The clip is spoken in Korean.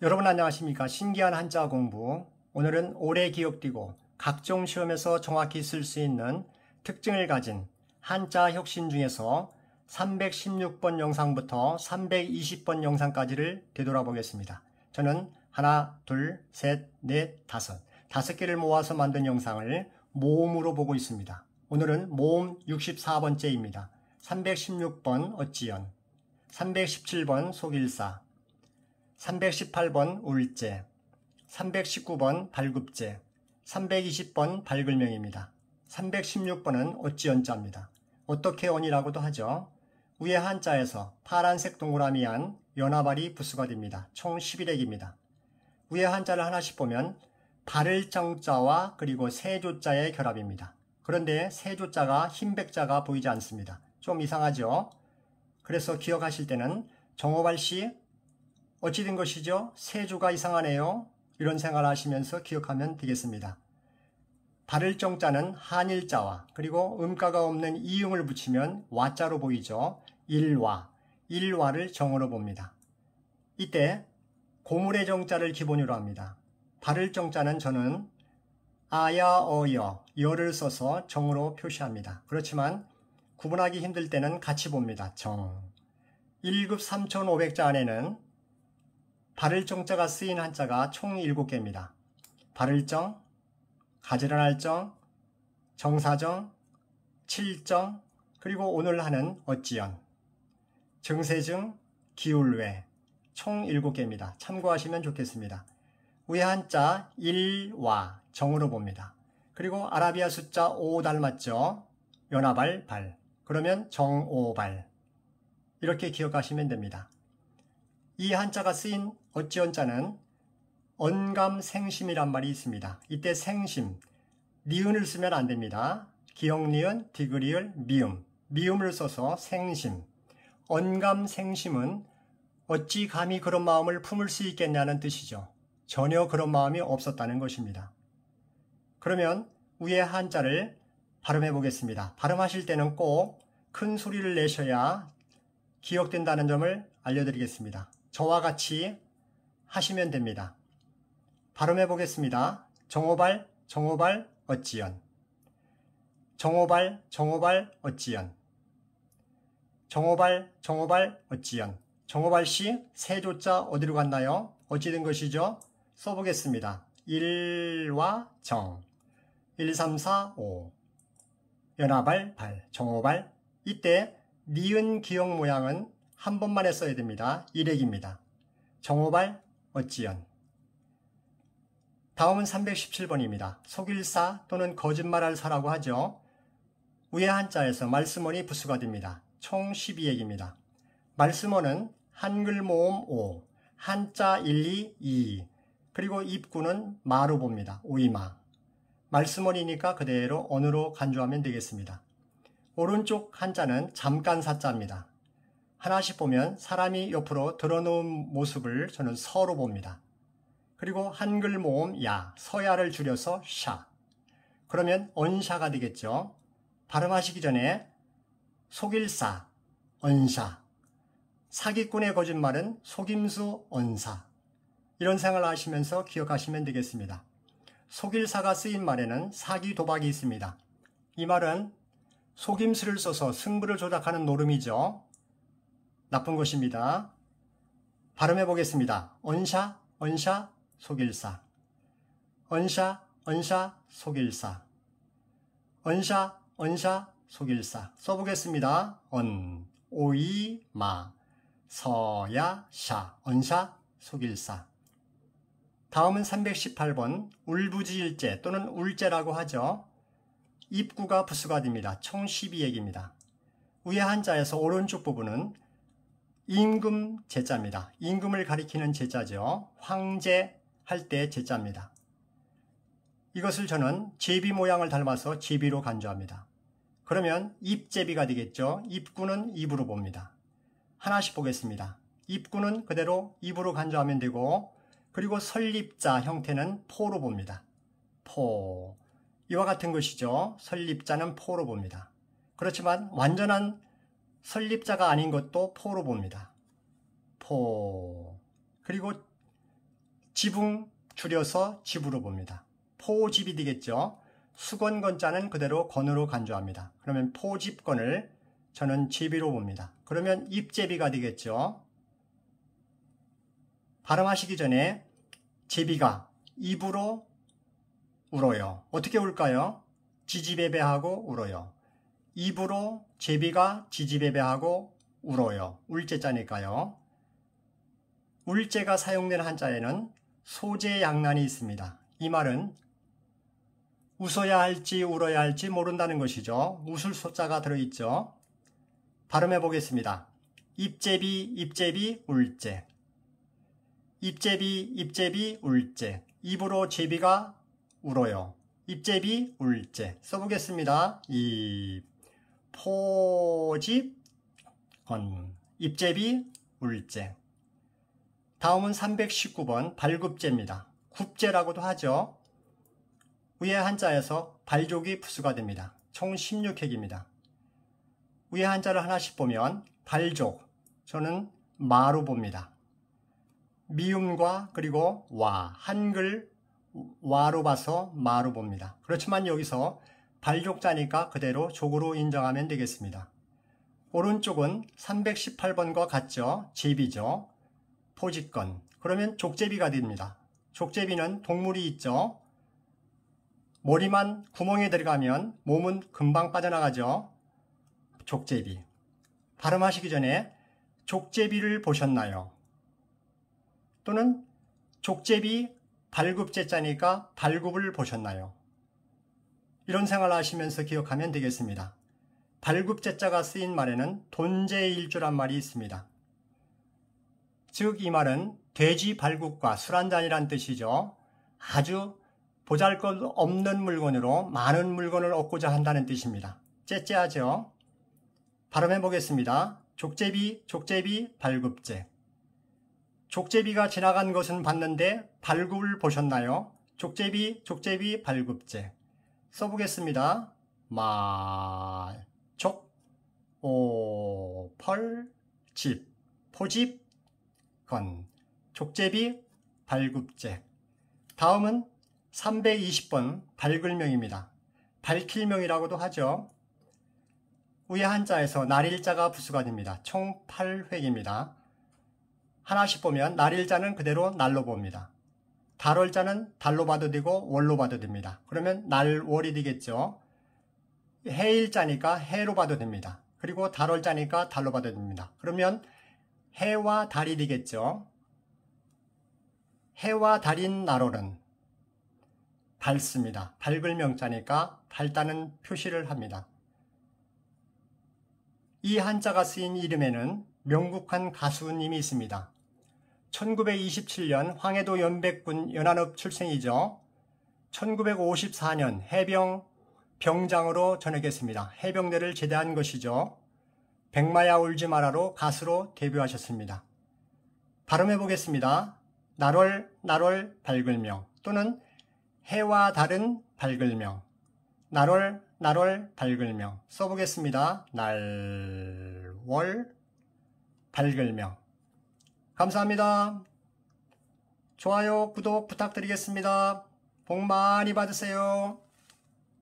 여러분 안녕하십니까 신기한 한자 공부 오늘은 오래 기억되고 각종 시험에서 정확히 쓸 수 있는 특징을 가진 한자 혁신 중에서 316번 영상부터 320번 영상까지를 되돌아보겠습니다. 저는 하나, 둘, 셋, 넷, 다섯 다섯 개를 모아서 만든 영상을 모음으로 보고 있습니다. 오늘은 모음 64번째입니다. 316번 어찌연 317번 속일사 318번 울제, 319번 발굽제, 320번 발글명입니다. 316번은 어찌연자입니다. 어떻게 언이라고도 하죠. 위에 한자에서 파란색 동그라미 안 연화발이 부수가 됩니다. 총 11액입니다. 위에 한자를 하나씩 보면 발을 정자와 그리고 세조자의 결합입니다. 그런데 세조자가 흰백자가 보이지 않습니다. 좀 이상하죠? 그래서 기억하실 때는 정호발씨 어찌된 것이죠? 세 조가 이상하네요. 이런 생각을 하시면서 기억하면 되겠습니다. 발을 정자는 한일자와 그리고 음가가 없는 이응을 붙이면 와자로 보이죠. 일와, 일와를 정으로 봅니다. 이때 고물의 정자를 기본으로 합니다. 발을 정자는 저는 아야, 어여, 여를 써서 정으로 표시합니다. 그렇지만 구분하기 힘들 때는 같이 봅니다. 정. 1급 3,500자 안에는 발을정자가 쓰인 한자가 총 7개입니다. 발을정, 가지런할정, 정사정, 칠정, 그리고 오늘 하는 어찌연, 증세증, 기울외 총 7개입니다. 참고하시면 좋겠습니다. 위에 한자 1와 정으로 봅니다. 그리고 아라비아 숫자 5 닮았죠? 연하발발 그러면 정오발 이렇게 기억하시면 됩니다. 이 한자가 쓰인 어찌언자는 언감생심이란 말이 있습니다. 이때 생심, 니은을 쓰면 안 됩니다. 기억니은, 디그리을 미음, 미음을 써서 생심. 언감생심은 어찌 감히 그런 마음을 품을 수 있겠냐는 뜻이죠. 전혀 그런 마음이 없었다는 것입니다. 그러면 위의 한자를 발음해 보겠습니다. 발음하실 때는 꼭 큰 소리를 내셔야 기억된다는 점을 알려드리겠습니다. 저와 같이 하시면 됩니다. 발음해 보겠습니다. 정오발, 정오발, 어찌연. 정오발, 정오발, 어찌연. 정오발, 정오발, 어찌연. 정오발 씨, 세 조자 어디로 갔나요? 어찌 된 것이죠? 써보겠습니다. 1와 정. 1, 3, 4, 5. 연화발, 발, 정오발. 이때 니은 기억 모양은 한 번만에 써야 됩니다. 1액입니다 정호발, 어찌연. 다음은 317번입니다. 속일사 또는 거짓말할사라고 하죠. 위의 한자에서 말씀원이 부수가 됩니다. 총 12액입니다. 말씀원은 한글 모음 5, 한자 1, 2, 2, 그리고 입구는 마로 봅니다. 오이마. 말씀원이니까 그대로 언어로 간주하면 되겠습니다. 오른쪽 한자는 잠깐 사자입니다. 하나씩 보면 사람이 옆으로 드러놓은 모습을 저는 서로 봅니다. 그리고 한글 모음 야, 서야를 줄여서 샤. 그러면 언샤가 되겠죠. 발음하시기 전에 속일사, 언샤. 사기꾼의 거짓말은 속임수 언사. 이런 생각을 하시면서 기억하시면 되겠습니다. 속일사가 쓰인 말에는 사기 도박이 있습니다. 이 말은 속임수를 써서 승부를 조작하는 노름이죠. 나쁜 것입니다. 발음해 보겠습니다. 언샤, 언샤, 속일사. 언샤, 언샤, 속일사. 언샤, 언샤, 속일사. 써보겠습니다. 언, 오이, 마, 서야, 샤. 언샤, 속일사. 다음은 318번 울부지일제 또는 울제라고 하죠. 입구가 부수가 됩니다. 총1 2얘입니다 위의 한자에서 오른쪽 부분은 임금 제자입니다. 임금을 가리키는 제자죠. 황제 할 때 제자입니다. 이것을 저는 제비 모양을 닮아서 제비로 간주합니다. 그러면 입제비가 되겠죠. 입구는 입으로 봅니다. 하나씩 보겠습니다. 입구는 그대로 입으로 간주하면 되고 그리고 설립자 형태는 포로 봅니다. 포 이와 같은 것이죠. 설립자는 포로 봅니다. 그렇지만 완전한 설립자가 아닌 것도 포로 봅니다. 포. 그리고 지붕 줄여서 집으로 봅니다. 포집이 되겠죠. 수건건자는 그대로 건으로 간주합니다. 그러면 포집건을 저는 제비로 봅니다. 그러면 입제비가 되겠죠. 발음하시기 전에 제비가 입으로 울어요. 어떻게 울까요? 지지배배하고 울어요. 입으로 제비가 지지배배하고 울어요. 울제자니까요. 울제가 사용된 한자에는 소재양난이 있습니다. 이 말은 웃어야 할지 울어야 할지 모른다는 것이죠. 웃을 소자가 들어있죠. 발음해 보겠습니다. 입제비 입제비 울제 입제비 입제비 울제 입으로 제비가 울어요. 입제비 울제 써보겠습니다. 입 토지, 건, 입제비, 울제. 다음은 319번 발굽제입니다. 굽제라고도 하죠. 위에 한자에서 발족이 부수가 됩니다. 총 16핵입니다. 위에 한자를 하나씩 보면 발족, 저는 마로 봅니다. 미음과 그리고 와, 한글 와로 봐서 마로 봅니다. 그렇지만 여기서 발족자니까 그대로 족으로 인정하면 되겠습니다. 오른쪽은 318번과 같죠? 제비죠? 포지건. 그러면 족제비가 됩니다. 족제비는 동물이 있죠? 머리만 구멍에 들어가면 몸은 금방 빠져나가죠? 족제비. 발음하시기 전에 족제비를 보셨나요? 또는 족제비 발굽제자니까 발굽을 보셨나요? 이런 생활 하시면서 기억하면 되겠습니다. 발굽제자가 쓰인 말에는 돈제일주란 말이 있습니다. 즉 이 말은 돼지 발굽과 술 한잔이란 뜻이죠. 아주 보잘것 없는 물건으로 많은 물건을 얻고자 한다는 뜻입니다. 째째하죠. 발음해 보겠습니다. 족제비, 족제비, 발굽제. 족제비가 지나간 것은 봤는데 발굽을 보셨나요? 족제비, 족제비, 발굽제. 써보겠습니다. 말, 족, 오, 펄, 집, 포집, 건, 족제비, 발굽제. 다음은 320번 발글명입니다. 발킬명이라고도 하죠. 위 한자에서 날일자가 부수가 됩니다. 총 8획입니다. 하나씩 보면 날일자는 그대로 날로 봅니다. 달월자는 달로 봐도 되고 월로 봐도 됩니다. 그러면 날월이 되겠죠. 해일자니까 해로 봐도 됩니다. 그리고 달월자니까 달로 봐도 됩니다. 그러면 해와 달이 되겠죠. 해와 달인 날월은 밝습니다. 밝을 명자니까 밝다는 표시를 합니다. 이 한자가 쓰인 이름에는 명국한 가수님이 있습니다. 1927년 황해도 연백군 연안읍 출생이죠. 1954년 해병 병장으로 전역했습니다. 해병대를 제대한 것이죠. 백마야 울지 마라로 가수로 데뷔하셨습니다. 발음해 보겠습니다. 나롤 나롤 밝을명 또는 해와 다른 밝을명 나롤 나롤 밝을명 써보겠습니다. 날월 밝을명 감사합니다. 좋아요, 구독 부탁드리겠습니다. 복 많이 받으세요.